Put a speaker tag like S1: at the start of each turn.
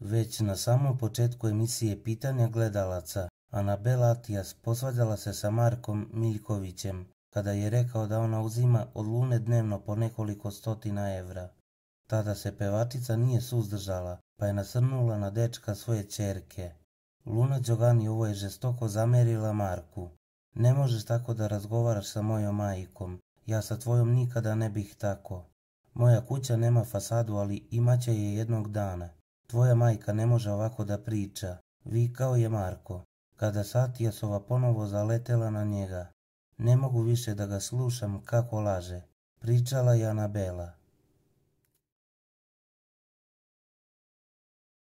S1: Već na samom početku emisije Pitanja gledalaca, Anabela Atijas posvađala se sa Markom Miljkovićem kada je rekao da ona uzima od Lune dnevno po nekoliko stotina evra. Tada se pevatica nije suzdržala, pa je nasrnula na dečka svoje čerke. Luna Đogani ovo je žestoko zamerila Marku. Ne možeš tako da razgovaraš sa mojom majkom. Ja sa tvojom nikada ne bih tako. Moja kuća nema fasadu, ali imaće je jednog dana. Tvoja majka ne može ovako da priča, vikao je Marko, kada Satijasova ponovo zaletela na njega. Ne mogu više da ga slušam kako laže, pričala je Anabela.